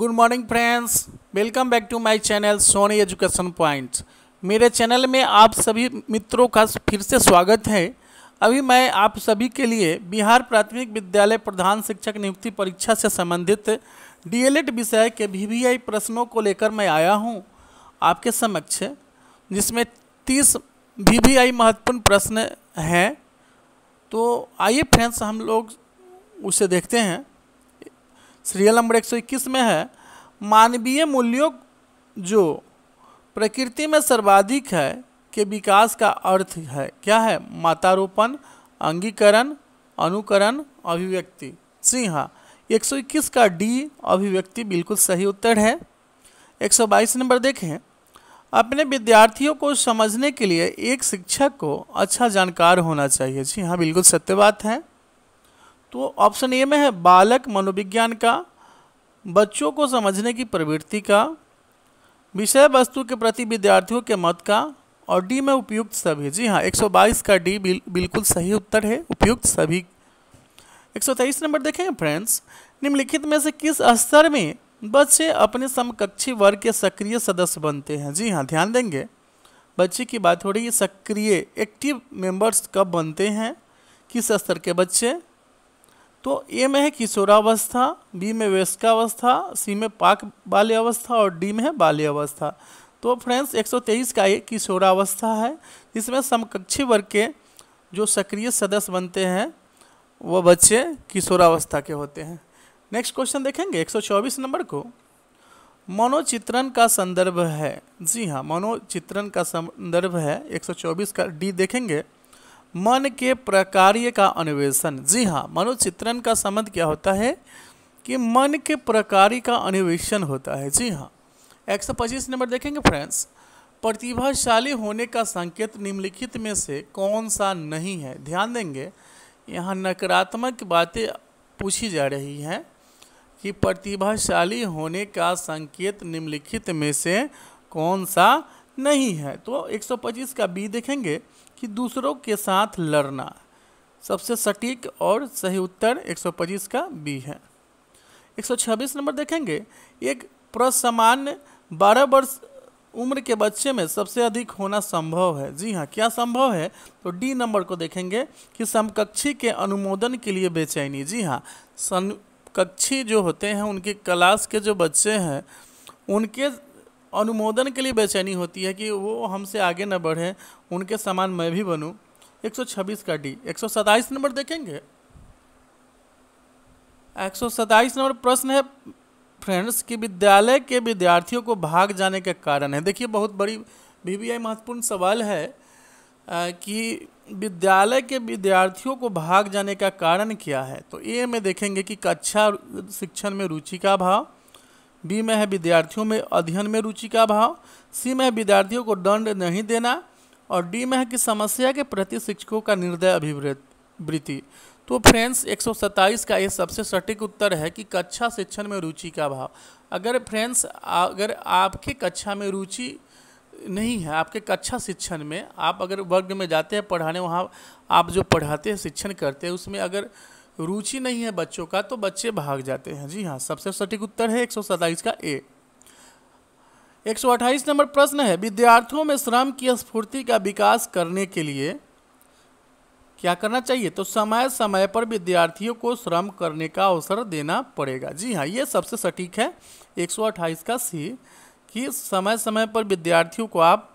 good morning friends welcome back to my channel Soni education points मेरे channel में आप सभी मित्रों का फिर से स्वागत है अभी मैं आप सभी के लिए बिहार प्राथमिक विद्यालय प्रधान शिक्षक नियुक्ति परीक्षा से संबंधित डीएलएड विषय के वी प्रश्नों को लेकर मैं आया हूँ आपके समक्ष जिसमें तीस वी महत्वपूर्ण प्रश्न हैं तो आइए फ्रेंड्स हम लोग उसे देखते हैं सीरियल नंबर 121 में है मानवीय मूल्यों जो प्रकृति में सर्वाधिक है के विकास का अर्थ है क्या है मातारोपण अंगीकरण अनुकरण अभिव्यक्ति जी हाँ एक सौ इक्कीस का डी अभिव्यक्ति बिल्कुल सही उत्तर है एक सौ बाईस नंबर देखें अपने विद्यार्थियों को समझने के लिए एक शिक्षक को अच्छा जानकार होना चाहिए जी हाँ बिल्कुल सत्य बात है तो ऑप्शन ए में है बालक मनोविज्ञान का बच्चों को समझने की प्रवृत्ति का विषय वस्तु के प्रति विद्यार्थियों के मत का और डी में उपयुक्त सभी जी हाँ 122 का डी बिल, बिल्कुल सही उत्तर है उपयुक्त सभी 123 नंबर देखें फ्रेंड्स निम्नलिखित में से किस स्तर में बच्चे अपने समकक्षी वर्ग के सक्रिय सदस्य बनते हैं जी हाँ ध्यान देंगे बच्चे की बात हो रही है सक्रिय एक्टिव मेंबर्स कब बनते हैं किस स्तर के बच्चे तो ए में है किशोरावस्था बी में वयस्कावस्था सी में पाक बाल्यावस्था और डी में है बाल्यावस्था तो फ्रेंड्स 123 का ये किशोरावस्था है जिसमें समकक्षी वर्ग के जो सक्रिय सदस्य बनते हैं वो बच्चे किशोरावस्था के होते हैं नेक्स्ट क्वेश्चन देखेंगे 124 नंबर को मनोचित्रण का संदर्भ है जी हाँ मनोचित्रण का संदर्भ है 124 का डी देखेंगे मन के प्रकार्य का अन्वेषण जी हाँ मनोचित्रण का संबंध क्या होता है कि मन के प्रकार्य का अन्वेषण होता है जी हाँ एक सौ पच्चीस नंबर देखेंगे फ्रेंड्स प्रतिभाशाली होने का संकेत निम्नलिखित में से कौन सा नहीं है ध्यान देंगे यहाँ नकारात्मक बातें पूछी जा रही हैं कि प्रतिभाशाली होने का संकेत निम्नलिखित में से कौन सा नहीं है तो 125 का बी देखेंगे कि दूसरों के साथ लड़ना सबसे सटीक और सही उत्तर 125 का बी है 126 नंबर देखेंगे एक प्रसामान्य 12 वर्ष उम्र के बच्चे में सबसे अधिक होना संभव है जी हाँ क्या संभव है तो डी नंबर को देखेंगे कि समकक्षी के अनुमोदन के लिए बेचैनी जी हाँ समकक्षी जो होते हैं उनकी क्लास के जो बच्चे हैं उनके अनुमोदन के लिए बेचैनी होती है कि वो हमसे आगे न बढ़े उनके समान मैं भी बनूं 126 का डी 127 नंबर देखेंगे 127 नंबर प्रश्न है फ्रेंड्स कि विद्यालय के विद्यार्थियों को भाग जाने का कारण है देखिए बहुत बड़ी वी महत्वपूर्ण सवाल है कि विद्यालय के विद्यार्थियों को भाग जाने का कारण क्या है तो ए में देखेंगे कि कक्षा शिक्षण में रुचि का अभाव बी में है विद्यार्थियों में अध्ययन में रुचि का अभाव सी में है विद्यार्थियों को दंड नहीं देना और डी में है कि समस्या के प्रति शिक्षकों का निर्दय अभिवृत्ति तो फ्रेंड्स 127 का ये सबसे सटीक उत्तर है कि कक्षा शिक्षण में रुचि का अभाव अगर फ्रेंड्स अगर आपके कक्षा में रुचि नहीं है आपके कक्षा शिक्षण में आप अगर वर्ग में जाते हैं पढ़ाने वहाँ आप जो पढ़ाते हैं शिक्षण करते हैं उसमें अगर रुचि नहीं है बच्चों का तो बच्चे भाग जाते हैं जी हाँ सबसे सटीक उत्तर है एक का ए एक नंबर प्रश्न है विद्यार्थियों में श्रम की स्फूर्ति का विकास करने के लिए क्या करना चाहिए तो समय समय पर विद्यार्थियों को श्रम करने का अवसर देना पड़ेगा जी हाँ ये सबसे सटीक है एक का सी कि समय समय पर विद्यार्थियों को आप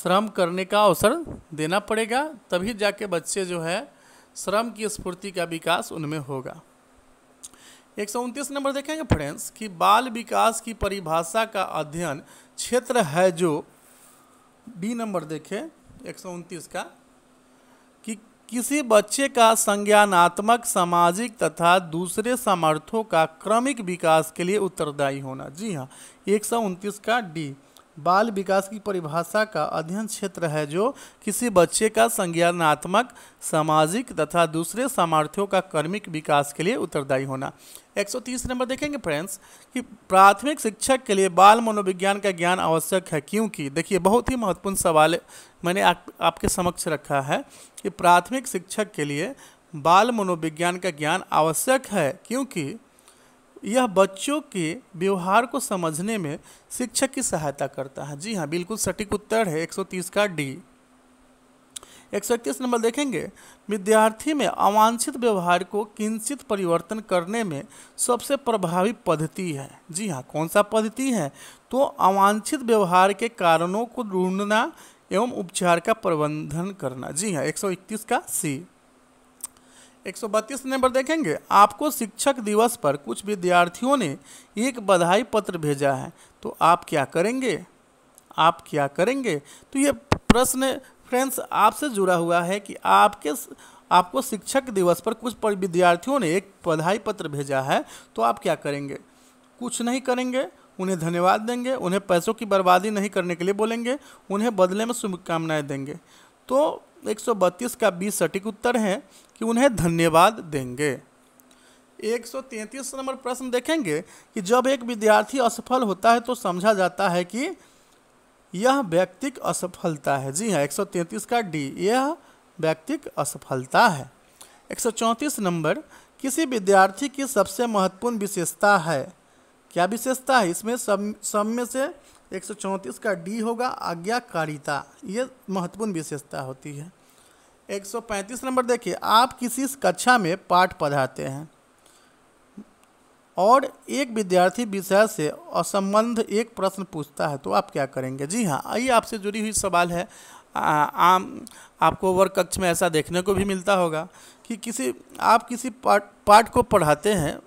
श्रम करने का अवसर देना पड़ेगा तभी जाके बच्चे जो है श्रम की स्फूर्ति का विकास उनमें होगा एक सौ उनतीस नंबर देखेंगे फ्रेंड्स कि बाल विकास की परिभाषा का अध्ययन क्षेत्र है जो बी नंबर देखें एक सौ उनतीस का कि किसी बच्चे का संज्ञानात्मक सामाजिक तथा दूसरे समर्थों का क्रमिक विकास के लिए उत्तरदायी होना जी हाँ एक सौ उनतीस का डी बाल विकास की परिभाषा का अध्ययन क्षेत्र है जो किसी बच्चे का संज्ञानात्मक सामाजिक तथा दूसरे सामर्थ्यों का कर्मिक विकास के लिए उत्तरदायी होना 130 नंबर देखेंगे फ्रेंड्स कि प्राथमिक शिक्षक के लिए बाल मनोविज्ञान का ज्ञान आवश्यक है क्योंकि देखिए बहुत ही महत्वपूर्ण सवाल मैंने आप, आपके समक्ष रखा है कि प्राथमिक शिक्षक के लिए बाल मनोविज्ञान का ज्ञान आवश्यक है क्योंकि यह बच्चों के व्यवहार को समझने में शिक्षक की सहायता करता है जी हाँ बिल्कुल सटीक उत्तर है 130 का डी एक सौ इक्कीस नंबर देखेंगे विद्यार्थी में अवांछित व्यवहार को किंचित परिवर्तन करने में सबसे प्रभावी पद्धति है जी हाँ कौन सा पद्धति है तो अवांछित व्यवहार के कारणों को ढूंढना एवं उपचार का प्रबंधन करना जी हाँ 131 का सी 132 नंबर देखेंगे आपको शिक्षक दिवस पर कुछ विद्यार्थियों ने एक बधाई पत्र भेजा है तो आप क्या करेंगे आप क्या करेंगे तो ये प्रश्न फ्रेंड्स आपसे जुड़ा हुआ है कि आपके आपको शिक्षक दिवस पर कुछ पर विद्यार्थियों ने एक बधाई पत्र भेजा है तो आप क्या करेंगे कुछ नहीं करेंगे उन्हें धन्यवाद देंगे उन्हें पैसों की बर्बादी नहीं करने के लिए बोलेंगे उन्हें बदले में शुभकामनाएँ देंगे तो 132 का बी सटीक उत्तर है कि उन्हें धन्यवाद देंगे 133 नंबर प्रश्न देखेंगे कि जब एक विद्यार्थी असफल होता है तो समझा जाता है कि यह व्यक्तिक असफलता है जी हाँ 133 का डी यह व्यक्तिक असफलता है 134 नंबर किसी विद्यार्थी की सबसे महत्वपूर्ण विशेषता है क्या विशेषता है इसमें सम सम में से 134 का डी होगा आज्ञाकारिता ये महत्वपूर्ण विशेषता होती है 135 नंबर देखिए आप किसी कक्षा में पाठ पढ़ाते हैं और एक विद्यार्थी विषय से असंबंध एक प्रश्न पूछता है तो आप क्या करेंगे जी हाँ आइए आपसे जुड़ी हुई सवाल है आ, आम आपको वर्ग कक्ष में ऐसा देखने को भी मिलता होगा कि किसी आप किसी पाठ पाठ को पढ़ाते हैं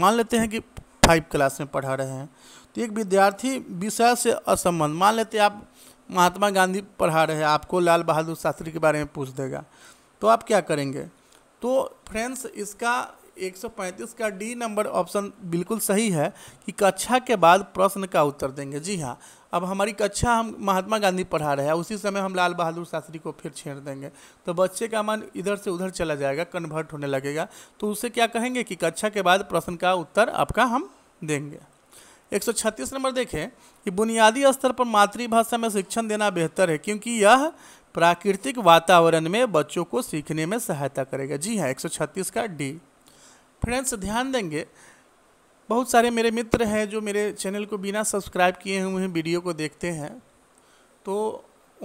मान लेते हैं कि फाइव क्लास में पढ़ा रहे हैं तो एक विद्यार्थी विषय से असंबंध मान लेते आप महात्मा गांधी पढ़ा रहे हैं आपको लाल बहादुर शास्त्री के बारे में पूछ देगा तो आप क्या करेंगे तो फ्रेंड्स इसका 135 का डी नंबर ऑप्शन बिल्कुल सही है कि कक्षा के बाद प्रश्न का उत्तर देंगे जी हाँ अब हमारी कक्षा हम महात्मा गांधी पढ़ा रहे हैं उसी समय हम लाल बहादुर शास्त्री को फिर छेड़ देंगे तो बच्चे का मन इधर से उधर चला जाएगा कन्वर्ट होने लगेगा तो उसे क्या कहेंगे कि कक्षा के बाद प्रश्न का उत्तर आपका हम देंगे 136 नंबर देखें कि बुनियादी स्तर पर मातृभाषा में शिक्षण देना बेहतर है क्योंकि यह प्राकृतिक वातावरण में बच्चों को सीखने में सहायता करेगा जी हाँ 136 का डी फ्रेंड्स ध्यान देंगे बहुत सारे मेरे मित्र हैं जो मेरे चैनल को बिना सब्सक्राइब किए हुए वीडियो को देखते हैं तो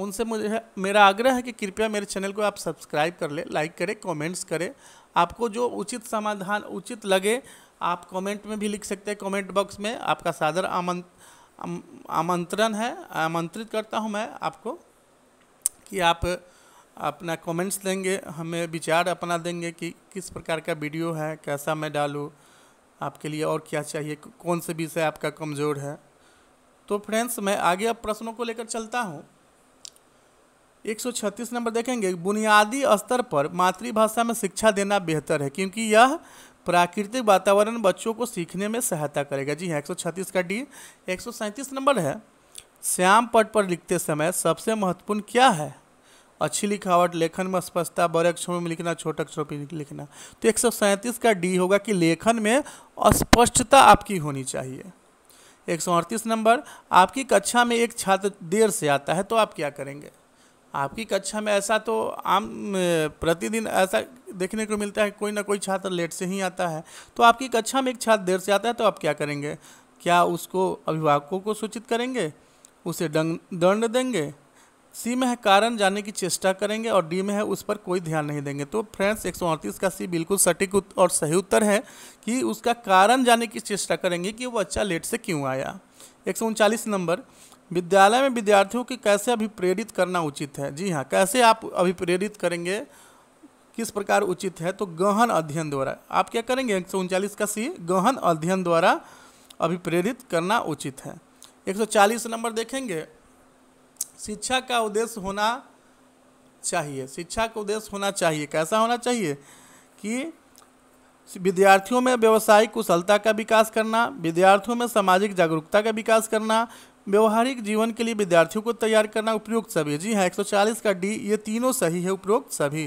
उनसे मुझे मेरा आग्रह है कि कृपया मेरे चैनल को आप सब्सक्राइब कर ले लाइक करें कमेंट्स करें आपको जो उचित समाधान उचित लगे आप कमेंट में भी लिख सकते हैं कमेंट बॉक्स में आपका सादर आमंत्रण है आमंत्रित करता हूं मैं आपको कि आप अपना कमेंट्स देंगे हमें विचार अपना देंगे कि किस प्रकार का वीडियो है कैसा मैं डालूँ आपके लिए और क्या चाहिए कौन से विषय आपका कमज़ोर है तो फ्रेंड्स मैं आगे अब प्रश्नों को लेकर चलता हूँ 136 नंबर देखेंगे बुनियादी स्तर पर मातृभाषा में शिक्षा देना बेहतर है क्योंकि यह प्राकृतिक वातावरण बच्चों को सीखने में सहायता करेगा जी हाँ एक का डी एक नंबर है श्याम पट पर लिखते समय सबसे महत्वपूर्ण क्या है अच्छी लिखावट लेखन में स्पष्टता बड़े अक्षरों में लिखना छोटे अक्षरों में लिखना तो एक का डी होगा कि लेखन में स्पष्टता आपकी होनी चाहिए एक नंबर आपकी कक्षा में एक छात्र देर से आता है तो आप क्या करेंगे आपकी कक्षा में ऐसा तो आम प्रतिदिन ऐसा देखने को मिलता है कोई ना कोई छात्र लेट से ही आता है तो आपकी कक्षा में एक छात्र देर से आता है तो आप क्या करेंगे क्या उसको अभिभावकों को सूचित करेंगे उसे दंड देंगे सी में है कारण जानने की चेष्टा करेंगे और डी में है उस पर कोई ध्यान नहीं देंगे तो फ्रेंड्स एक का सी बिल्कुल सटीक और सही उत्तर है कि उसका कारण जाने की चेष्टा करेंगे कि वो बच्चा लेट से क्यों आया एक नंबर विद्यालय में विद्यार्थियों की कैसे अभिप्रेरित करना उचित है जी हाँ कैसे आप अभिप्रेरित करेंगे किस प्रकार उचित है तो गहन अध्ययन द्वारा आप क्या करेंगे एक सौ उनचालीस का सी गहन अध्ययन द्वारा अभिप्रेरित करना उचित है 140 नंबर देखेंगे शिक्षा का उद्देश्य होना चाहिए शिक्षा का उद्देश्य होना चाहिए कैसा होना चाहिए कि विद्यार्थियों में व्यवसायिक कुशलता का विकास करना विद्यार्थियों में सामाजिक जागरूकता का विकास करना व्यवहारिक जीवन के लिए विद्यार्थियों को तैयार करना उपयुक्त सभी जी हाँ 140 का डी ये तीनों सही है उपयुक्त सभी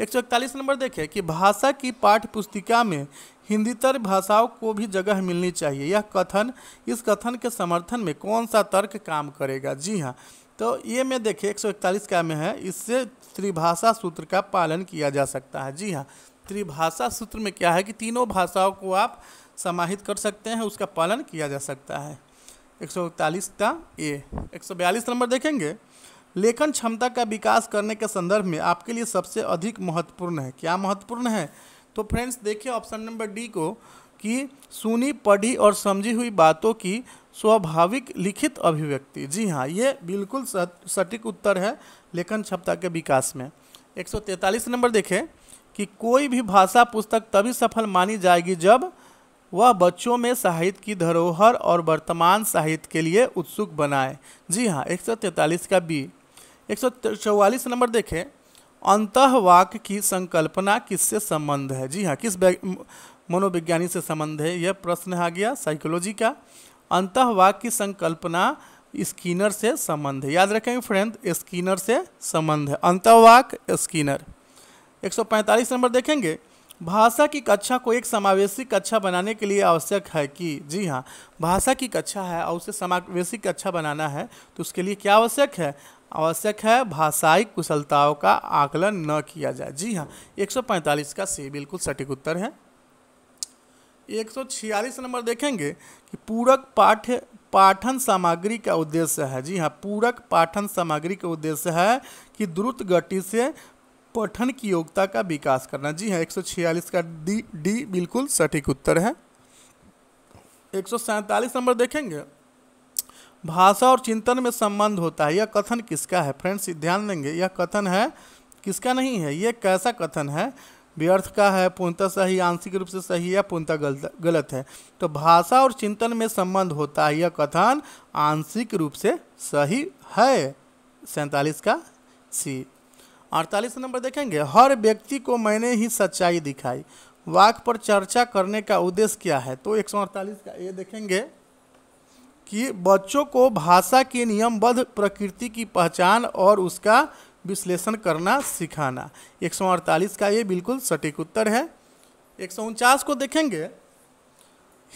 एक नंबर देखें कि भाषा की पाठ्य पुस्तिका में हिंदीतर भाषाओं को भी जगह मिलनी चाहिए यह कथन इस कथन के समर्थन में कौन सा तर्क काम करेगा जी हाँ तो ये में देखें एक का में है इससे त्रिभाषा सूत्र का पालन किया जा सकता है जी हाँ त्रिभाषा सूत्र में क्या है कि तीनों भाषाओं को आप समाहित कर सकते हैं उसका पालन किया जा सकता है 141 का ए एक नंबर देखेंगे लेखन क्षमता का विकास करने के संदर्भ में आपके लिए सबसे अधिक महत्वपूर्ण है क्या महत्वपूर्ण है तो फ्रेंड्स देखिए ऑप्शन नंबर डी को कि सुनी पढ़ी और समझी हुई बातों की स्वाभाविक लिखित अभिव्यक्ति जी हाँ ये बिल्कुल सटीक उत्तर है लेखन क्षमता के विकास में 143 नंबर देखें कि कोई भी भाषा पुस्तक तभी सफल मानी जाएगी जब वह बच्चों में साहित्य की धरोहर और वर्तमान साहित्य के लिए उत्सुक बनाए जी हाँ एक का बी एक नंबर देखें वाक्य की संकल्पना किससे संबंध है जी हाँ किस मनोविज्ञानी से संबंध है यह प्रश्न आ गया साइकोलॉजी का अंतवाक की संकल्पना स्किनर से संबंध है याद रखेंगे फ्रेंड स्किनर से संबंध है अंतःवाक स्किनर 145 नंबर देखेंगे भाषा की कक्षा को एक समावेशी कक्षा बनाने के लिए आवश्यक है कि जी हाँ भाषा की कक्षा है और उसे समावेशी कक्षा बनाना है तो उसके लिए क्या आवश्यक है आवश्यक है भाषाई कुशलताओं का आकलन न किया जाए जी हाँ 145 का सी बिल्कुल सटीक उत्तर है 146 नंबर देखेंगे कि पूरक पाठ्य पाठन सामग्री का उद्देश्य है जी हाँ पूरक पाठन सामग्री का उद्देश्य है कि द्रुत गति से पठन की योग्यता का विकास करना जी हाँ एक का डी डी बिल्कुल सटीक उत्तर है एक नंबर देखेंगे भाषा और चिंतन में संबंध होता है यह कथन किसका है फ्रेंड्स ध्यान देंगे यह कथन है किसका नहीं है यह कैसा कथन है व्यर्थ का है पूर्णतः सही आंशिक रूप से सही या पूर्णतः गलत गलत है तो भाषा और चिंतन में संबंध होता है यह कथन आंशिक रूप से सही है सैंतालीस का सी अड़तालीस नंबर देखेंगे हर व्यक्ति को मैंने ही सच्चाई दिखाई वाक पर चर्चा करने का उद्देश्य क्या है तो एक का ये देखेंगे कि बच्चों को भाषा के नियमबद्ध प्रकृति की पहचान और उसका विश्लेषण करना सिखाना एक का ये बिल्कुल सटीक उत्तर है एक को देखेंगे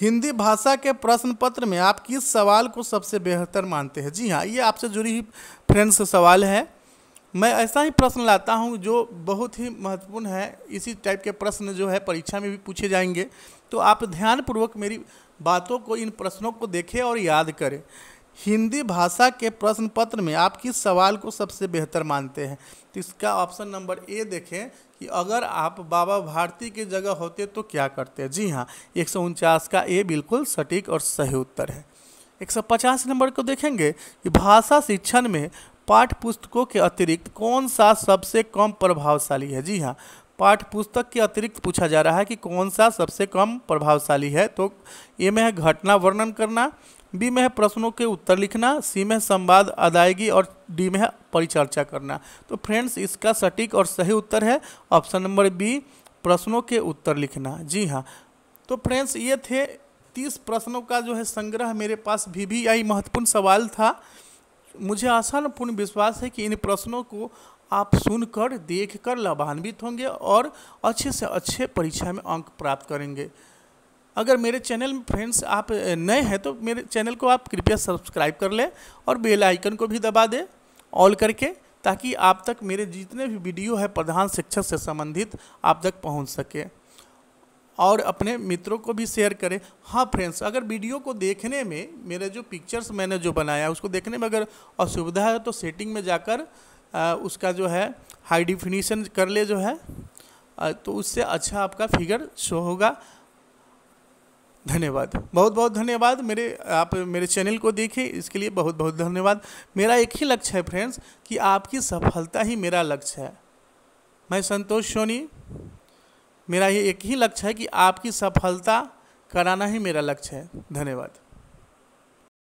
हिंदी भाषा के प्रश्न पत्र में आप किस सवाल को सबसे बेहतर मानते हैं जी हाँ ये आपसे जुड़ी ही फ्रेंड्स सवाल है मैं ऐसा ही प्रश्न लाता हूँ जो बहुत ही महत्वपूर्ण है इसी टाइप के प्रश्न जो है परीक्षा में भी पूछे जाएंगे तो आप ध्यानपूर्वक मेरी बातों को इन प्रश्नों को देखें और याद करें हिंदी भाषा के प्रश्न पत्र में आप किस सवाल को सबसे बेहतर मानते हैं तो इसका ऑप्शन नंबर ए देखें कि अगर आप बाबा भारती की जगह होते तो क्या करते जी हाँ एक का ए बिल्कुल सटीक और सही उत्तर है 150 नंबर को देखेंगे कि भाषा शिक्षण में पाठ्य पुस्तकों के अतिरिक्त कौन सा सबसे कम प्रभावशाली है जी हाँ पाठ्य पुस्तक के अतिरिक्त पूछा जा रहा है कि कौन सा सबसे कम प्रभावशाली है तो ए में है घटना वर्णन करना बी में है प्रश्नों के उत्तर लिखना सी में संवाद अदायगी और डी में है परिचर्चा करना तो फ्रेंड्स इसका सटीक और सही उत्तर है ऑप्शन नंबर बी प्रश्नों के उत्तर लिखना जी हाँ तो फ्रेंड्स ये थे तीस प्रश्नों का जो है संग्रह मेरे पास भी भी आई महत्वपूर्ण सवाल था मुझे आसान पूर्ण विश्वास है कि इन प्रश्नों को आप सुनकर देखकर लाभान्वित होंगे और अच्छे से अच्छे परीक्षा में अंक प्राप्त करेंगे अगर मेरे चैनल में फ्रेंड्स आप नए हैं तो मेरे चैनल को आप कृपया सब्सक्राइब कर लें और बेल आइकन को भी दबा दें ऑल करके ताकि आप तक मेरे जितने भी वीडियो है प्रधान शिक्षक से संबंधित आप तक पहुंच सके और अपने मित्रों को भी शेयर करें हाँ फ्रेंड्स अगर वीडियो को देखने में मेरे जो पिक्चर्स मैंने जो बनाया उसको देखने में अगर असुविधा है तो सेटिंग में जाकर आ, उसका जो है हाई डिफिनीशन कर ले जो है आ, तो उससे अच्छा आपका फिगर शो होगा धन्यवाद बहुत बहुत धन्यवाद मेरे आप मेरे चैनल को देखें इसके लिए बहुत बहुत धन्यवाद मेरा एक ही लक्ष्य है फ्रेंड्स कि आपकी सफलता ही मेरा लक्ष्य है मैं संतोष सोनी मेरा ये एक ही लक्ष्य है कि आपकी सफलता कराना ही मेरा लक्ष्य है धन्यवाद